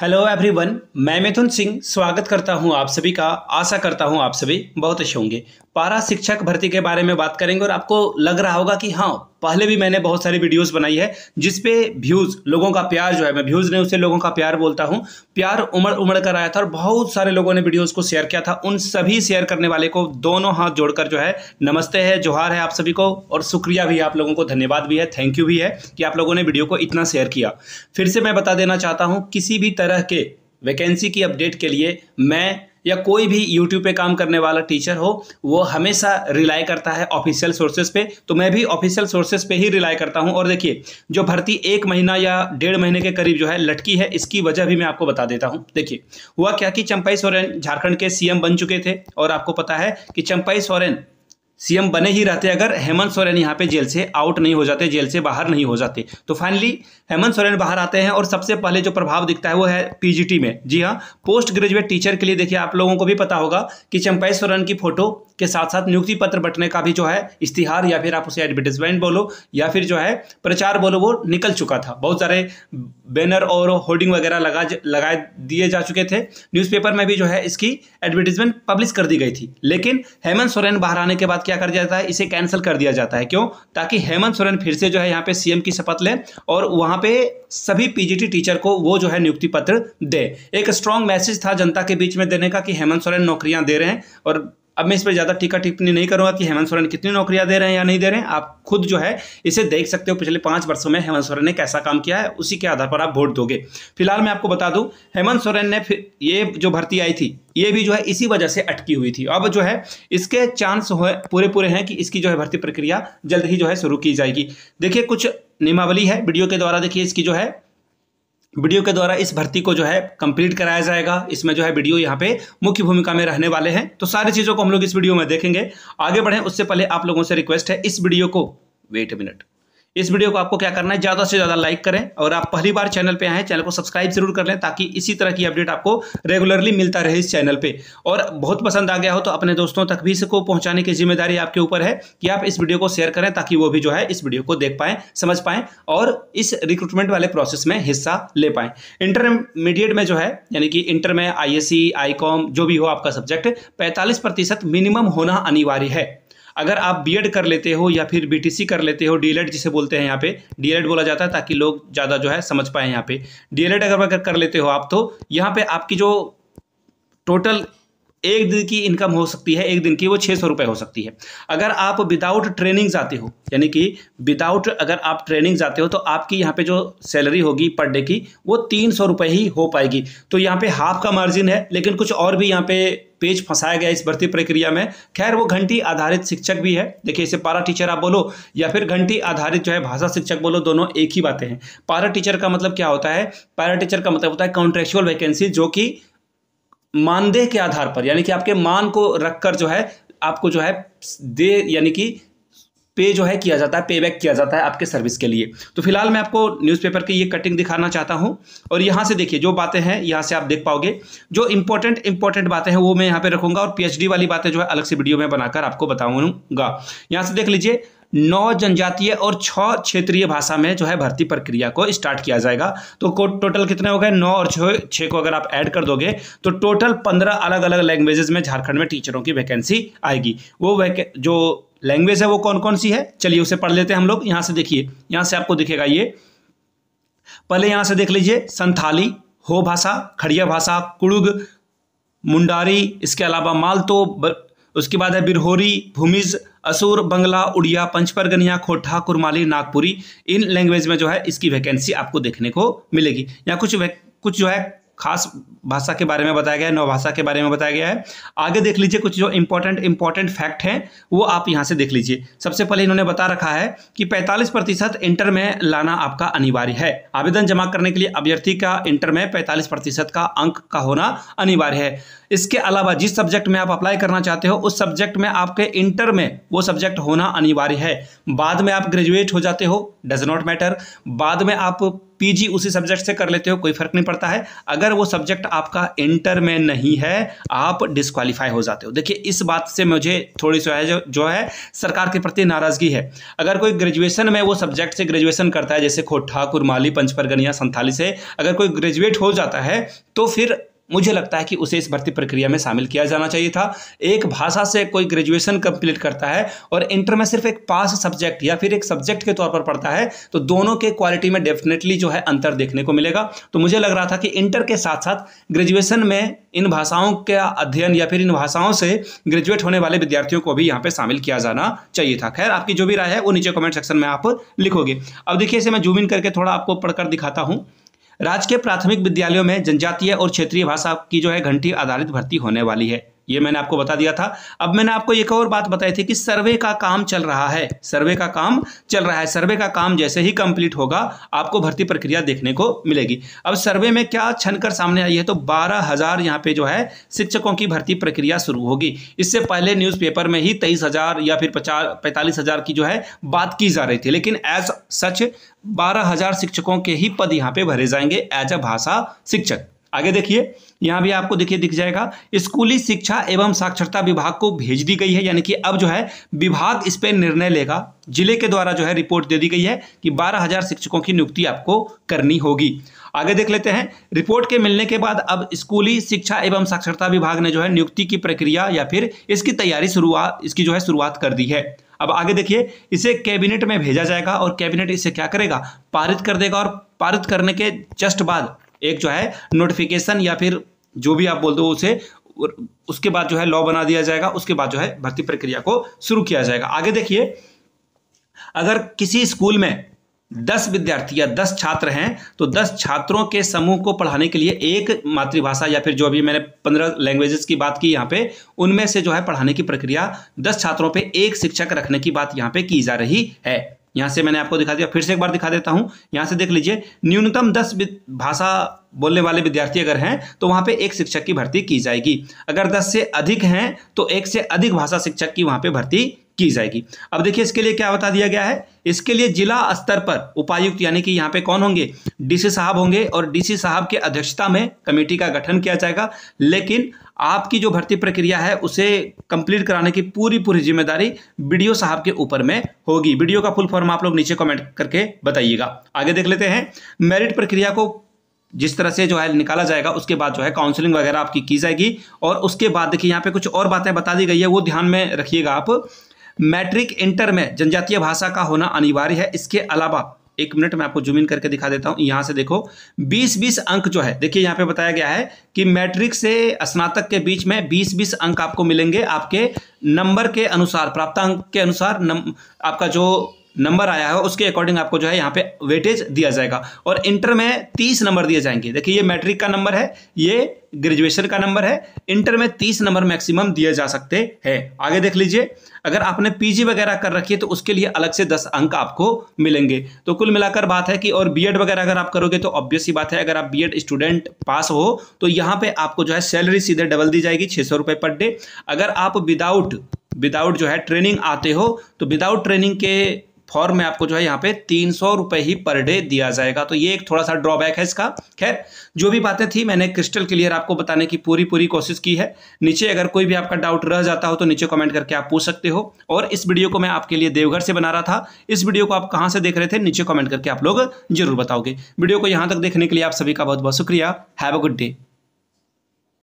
hello everyone मैं मिथुन सिंह स्वागत करता हूं आप सभी का आशा करता हूं आप सभी बहुत अच्छे होंगे पारा शिक्षक भर्ती के बारे में बात करेंगे और आपको लग रहा होगा कि हाँ पहले भी मैंने बहुत सारी वीडियोस बनाई है जिसपे व्यूज़ लोगों का प्यार जो है मैं व्यूज़ नहीं उसे लोगों का प्यार बोलता हूँ प्यार उमड़ उमड़ कर आया था और बहुत सारे लोगों ने वीडियोस को शेयर किया था उन सभी शेयर करने वाले को दोनों हाथ जोड़कर जो है नमस्ते है जोहार है आप सभी को और शुक्रिया भी आप लोगों को धन्यवाद भी है थैंक यू भी है कि आप लोगों ने वीडियो को इतना शेयर किया फिर से मैं बता देना चाहता हूँ किसी भी तरह के वैकेंसी की अपडेट के लिए मैं या कोई भी यूट्यूब पे काम करने वाला टीचर हो वो हमेशा रिलाई करता है ऑफिशियल सोर्सेज पे तो मैं भी ऑफिशियल सोर्सेज पे ही रिलाई करता हूँ और देखिए जो भर्ती एक महीना या डेढ़ महीने के करीब जो है लटकी है इसकी वजह भी मैं आपको बता देता हूँ देखिए हुआ क्या कि चंपाई सोरेन झारखंड के सीएम बन चुके थे और आपको पता है कि चंपाई सोरेन सीएम बने ही रहते अगर हेमंत सोरेन यहाँ पे जेल से आउट नहीं हो जाते जेल से बाहर नहीं हो जाते तो फाइनली हेमंत सोरेन बाहर आते हैं और सबसे पहले जो प्रभाव दिखता है वो है पीजीटी में जी हाँ पोस्ट ग्रेजुएट टीचर के लिए देखिए आप लोगों को भी पता होगा कि चंपाई सोरेन की फोटो के साथ साथ नियुक्ति पत्र बटने का भी जो है इश्तिहार या फिर आप उसे एडवर्टीजमेंट बोलो या फिर जो है प्रचार बोलो वो निकल चुका था बहुत सारे बैनर और होर्डिंग वगैरह लगा लगाए दिए जा चुके थे न्यूज़पेपर में भी जो है इसकी एडवर्टीजमेंट पब्लिश कर दी गई थी लेकिन हेमंत सोरेन बाहर आने के बाद क्या कर दिया जाता है इसे कैंसिल कर दिया जाता है क्यों ताकि हेमंत सोरेन फिर से जो है यहाँ पे सीएम की शपथ लें और वहाँ पे सभी पीजीटी टीचर को वो जो है नियुक्ति पत्र दे एक स्ट्रांग मैसेज था जनता के बीच में देने का कि हेमंत सोरेन नौकरियां दे रहे हैं और अब मैं इस पर ज़्यादा टीका टिप्पणी नहीं करूँगा कि हेमंत सोरेन कितनी नौकरियाँ दे रहे हैं या नहीं दे रहे हैं आप खुद जो है इसे देख सकते हो पिछले पाँच वर्षों में हेमंत सोरेन ने कैसा काम किया है उसी के आधार पर आप वोट दोगे फिलहाल मैं आपको बता दूँ हेमंत सोरेन ने फिर ये जो भर्ती आई थी ये भी जो है इसी वजह से अटकी हुई थी अब जो है इसके चांस हो पूरे पूरे हैं कि इसकी जो है भर्ती प्रक्रिया जल्द ही जो है शुरू की जाएगी देखिए कुछ नियमावली है वीडियो के द्वारा देखिए इसकी जो है वीडियो के द्वारा इस भर्ती को जो है कंप्लीट कराया जाएगा इसमें जो है वीडियो यहाँ पे मुख्य भूमिका में रहने वाले हैं तो सारी चीज़ों को हम लोग इस वीडियो में देखेंगे आगे बढ़े उससे पहले आप लोगों से रिक्वेस्ट है इस वीडियो को वेट मिनट इस वीडियो को आपको क्या करना है ज़्यादा से ज़्यादा लाइक करें और आप पहली बार चैनल पे आए हैं चैनल को सब्सक्राइब जरूर कर लें ताकि इसी तरह की अपडेट आपको रेगुलरली मिलता रहे इस चैनल पे और बहुत पसंद आ गया हो तो अपने दोस्तों तक भी इसको पहुंचाने की जिम्मेदारी आपके ऊपर है कि आप इस वीडियो को शेयर करें ताकि वो भी जो है इस वीडियो को देख पाएं समझ पाए और इस रिक्रूटमेंट वाले प्रोसेस में हिस्सा ले पाए इंटरमीडिएट में जो है यानी कि इंटर में आई एस e, जो भी हो आपका सब्जेक्ट पैंतालीस मिनिमम होना अनिवार्य है अगर आप बी कर लेते हो या फिर बी कर लेते हो डी e जिसे बोलते हैं यहाँ पे डी e बोला जाता है ताकि लोग ज़्यादा जो है समझ पाए यहाँ पे डी e अगर अगर कर लेते हो आप तो यहाँ पे आपकी जो टोटल एक दिन की इनकम हो सकती है एक दिन की वो छः सौ रुपये हो सकती है अगर आप विदाउट ट्रेनिंग जाते हो यानी कि विदाउट अगर आप ट्रेनिंग जाते हो तो आपकी यहाँ पे जो सैलरी होगी पर डे की वो तीन सौ रुपये ही हो पाएगी तो यहाँ पे हाफ का मार्जिन है लेकिन कुछ और भी यहाँ पे पेज फंसाया गया इस भर्ती प्रक्रिया में खैर वो घंटी आधारित शिक्षक भी है देखिए इसे पारा टीचर आप बोलो या फिर घंटी आधारित जो है भाषा शिक्षक बोलो दोनों एक ही बातें हैं पारा टीचर का मतलब क्या होता है पारा टीचर का मतलब होता है कॉन्ट्रेक्चुअल वैकेंसी जो कि मानदेह के आधार पर यानी कि आपके मान को रखकर जो है आपको जो है दे यानी कि पे जो है किया जाता है पे बैक किया जाता है आपके सर्विस के लिए तो फिलहाल मैं आपको न्यूज़पेपर की ये कटिंग दिखाना चाहता हूँ और यहाँ से देखिए जो बातें हैं यहाँ से आप देख पाओगे जो इंपॉर्टेंट इम्पोर्टेंट बातें हैं वो मैं यहाँ पे रखूँगा और पीएचडी वाली बातें जो है अलग से वीडियो में बनाकर आपको बताऊँगा यहाँ से देख लीजिए नौ जनजातीय और छ क्षेत्रीय भाषा में जो है भर्ती प्रक्रिया को स्टार्ट किया जाएगा तो को टोटल कितने हो गए नौ और छः छः को अगर आप ऐड कर दोगे तो टोटल पंद्रह अलग अलग लैंग्वेजेस में झारखंड में टीचरों की वैकेंसी आएगी वो वैके जो लैंग्वेज है वो कौन कौन सी है चलिए उसे पढ़ लेते हैं हम लोग यहाँ से देखिए यहाँ से आपको दिखेगा ये पहले यहाँ से देख लीजिए संथाली हो भाषा खड़िया भाषा कुड़ुग मुंडारी इसके अलावा मालतो ब, उसके बाद है बिरहोरी भूमिज असुर बंगला उड़िया पंचपरगनिया खोटा कुरमाली नागपुरी इन लैंग्वेज में जो है इसकी वैकेंसी आपको देखने को मिलेगी यहाँ कुछ कुछ जो है खास भाषा के बारे में बताया गया है नवभाषा के बारे में बताया गया है आगे देख लीजिए कुछ जो इंपॉर्टेंट इंपॉर्टेंट फैक्ट हैं वो आप यहाँ से देख लीजिए सबसे पहले इन्होंने बता रखा है कि 45 प्रतिशत इंटर में लाना आपका अनिवार्य है आवेदन जमा करने के लिए अभ्यर्थी का इंटर में पैंतालीस प्रतिशत का अंक का होना अनिवार्य है इसके अलावा जिस सब्जेक्ट में आप अप्लाई करना चाहते हो उस सब्जेक्ट में आपके इंटर में वो सब्जेक्ट होना अनिवार्य है बाद में आप ग्रेजुएट हो जाते हो डज नॉट मैटर बाद में आप पीजी उसी सब्जेक्ट से कर लेते हो कोई फर्क नहीं पड़ता है अगर वो सब्जेक्ट आपका इंटर में नहीं है आप डिस्कालीफाई हो जाते हो देखिए इस बात से मुझे थोड़ी सी है जो, जो है सरकार के प्रति नाराजगी है अगर कोई ग्रेजुएशन में वो सब्जेक्ट से ग्रेजुएशन करता है जैसे खोटा कुरमाली पंचपरगनिया संथाली से अगर कोई ग्रेजुएट हो जाता है तो फिर मुझे लगता है कि उसे इस भर्ती प्रक्रिया में शामिल किया जाना चाहिए था एक भाषा से कोई ग्रेजुएशन कंप्लीट करता है और इंटर में सिर्फ एक पास सब्जेक्ट या फिर एक सब्जेक्ट के तौर पर पढ़ता है तो दोनों के क्वालिटी में डेफिनेटली जो है अंतर देखने को मिलेगा तो मुझे लग रहा था कि इंटर के साथ साथ ग्रेजुएशन में इन भाषाओं का अध्ययन या फिर इन भाषाओं से ग्रेजुएट होने वाले विद्यार्थियों को भी यहाँ पे शामिल किया जाना चाहिए था खैर आपकी जो भी राय है वो नीचे कमेंट सेक्शन में आप लिखोगे अब देखिए इसे मैं जूम इन करके थोड़ा आपको पढ़कर दिखाता हूँ राज्य के प्राथमिक विद्यालयों में जनजातीय और क्षेत्रीय भाषा की जो है घंटी आधारित भर्ती होने वाली है ये मैंने आपको बता दिया था अब मैंने आपको एक और बात बताई थी कि सर्वे का काम चल रहा है सर्वे का काम चल रहा है सर्वे का काम जैसे ही कंप्लीट होगा आपको भर्ती प्रक्रिया देखने को मिलेगी अब सर्वे में क्या छनकर सामने आई है तो बारह हजार यहाँ पे जो है शिक्षकों की भर्ती प्रक्रिया शुरू होगी इससे पहले न्यूज में ही तेईस हजार या फिर पचास पैंतालीस हजार की जो है बात की जा रही थी लेकिन एज सच बारह हजार शिक्षकों के ही पद यहाँ पे भरे जाएंगे एज अ भाषा शिक्षक आगे देखिए यहाँ भी आपको देखिए दिख जाएगा स्कूली शिक्षा एवं साक्षरता विभाग को भेज दी गई है यानी कि अब जो है विभाग इस पर निर्णय लेगा जिले के द्वारा जो है रिपोर्ट दे दी गई है कि 12000 शिक्षकों की नियुक्ति आपको करनी होगी आगे देख लेते हैं रिपोर्ट के मिलने के बाद अब स्कूली शिक्षा एवं साक्षरता विभाग ने जो है नियुक्ति की प्रक्रिया या फिर इसकी तैयारी शुरुआत इसकी जो है शुरुआत कर दी है अब आगे देखिए इसे कैबिनेट में भेजा जाएगा और कैबिनेट इसे क्या करेगा पारित कर देगा और पारित करने के जस्ट बाद एक जो है नोटिफिकेशन या फिर जो भी आप बोल दो उसे उसके बाद जो है लॉ बना दिया जाएगा उसके बाद जो है भर्ती प्रक्रिया को शुरू किया जाएगा आगे देखिए अगर किसी स्कूल में दस विद्यार्थी या दस छात्र हैं तो दस छात्रों के समूह को पढ़ाने के लिए एक मातृभाषा या फिर जो अभी मैंने पंद्रह लैंग्वेजेस की बात की यहाँ पे उनमें से जो है पढ़ाने की प्रक्रिया दस छात्रों पे एक शिक्षक रखने की बात यहाँ पे की जा रही है यहाँ से मैंने आपको दिखा दिया फिर से एक बार दिखा देता हूँ यहाँ से देख लीजिए न्यूनतम दस भाषा बोलने वाले विद्यार्थी अगर हैं तो वहाँ पे एक शिक्षक की भर्ती की जाएगी अगर दस से अधिक हैं तो एक से अधिक भाषा शिक्षक की वहाँ पे भर्ती की जाएगी अब देखिए इसके लिए क्या बता दिया गया है इसके लिए जिला स्तर पर उपायुक्त यानी कि यहाँ पे कौन होंगे डीसी साहब होंगे और डीसी साहब के अध्यक्षता में कमेटी का गठन किया जाएगा लेकिन आपकी जो भर्ती प्रक्रिया है उसे कंप्लीट कराने की पूरी पूरी जिम्मेदारी बीडीओ साहब के ऊपर में होगी बीडीओ का फुल फॉर्म आप लोग नीचे कॉमेंट करके बताइएगा आगे देख लेते हैं मेरिट प्रक्रिया को जिस तरह से जो है निकाला जाएगा उसके बाद जो है काउंसलिंग वगैरह आपकी की जाएगी और उसके बाद देखिए यहाँ पे कुछ और बातें बता दी गई है वो ध्यान में रखिएगा आप मैट्रिक इंटर में जनजातीय भाषा का होना अनिवार्य है इसके अलावा एक मिनट में आपको जूम इन करके दिखा देता हूं यहां से देखो 20 20 अंक जो है देखिए यहां पे बताया गया है कि मैट्रिक से स्नातक के बीच में 20 20 अंक आपको मिलेंगे आपके नंबर के अनुसार प्राप्तांक के अनुसार नम, आपका जो नंबर आया है उसके अकॉर्डिंग आपको जो है यहाँ पे वेटेज दिया जाएगा और इंटर में तीस नंबर दिए जाएंगे देखिए ये मैट्रिक का नंबर है ये ग्रेजुएशन का नंबर है इंटर में तीस नंबर मैक्सिमम दिए जा सकते हैं आगे देख लीजिए अगर आपने पीजी वगैरह कर रखी है तो उसके लिए अलग से दस अंक आपको मिलेंगे तो कुल मिलाकर बात है कि और बी वगैरह अगर आप करोगे तो ऑब्वियस ही बात है अगर आप बी स्टूडेंट पास हो तो यहाँ पे आपको जो है सैलरी सीधे डबल दी जाएगी छः सौ रुपये पर डे अगर आप विदाउट विदाउट जो है ट्रेनिंग आते हो तो विदाउट ट्रेनिंग के फॉर्म में आपको जो है यहाँ पे तीन सौ रुपए ही पर डे दिया जाएगा तो ये एक थोड़ा सा ड्रॉबैक है इसका खैर जो भी बातें थी मैंने क्रिस्टल क्लियर आपको बताने की पूरी पूरी कोशिश की है नीचे अगर कोई भी आपका डाउट रह जाता हो तो नीचे कमेंट करके आप पूछ सकते हो और इस वीडियो को मैं आपके लिए देवघर से बना रहा था इस वीडियो को आप कहाँ से देख रहे थे नीचे कॉमेंट करके आप लोग जरूर बताओगे वीडियो को यहाँ तक देखने के लिए आप सभी का बहुत बहुत शुक्रिया हैव अ गुड डे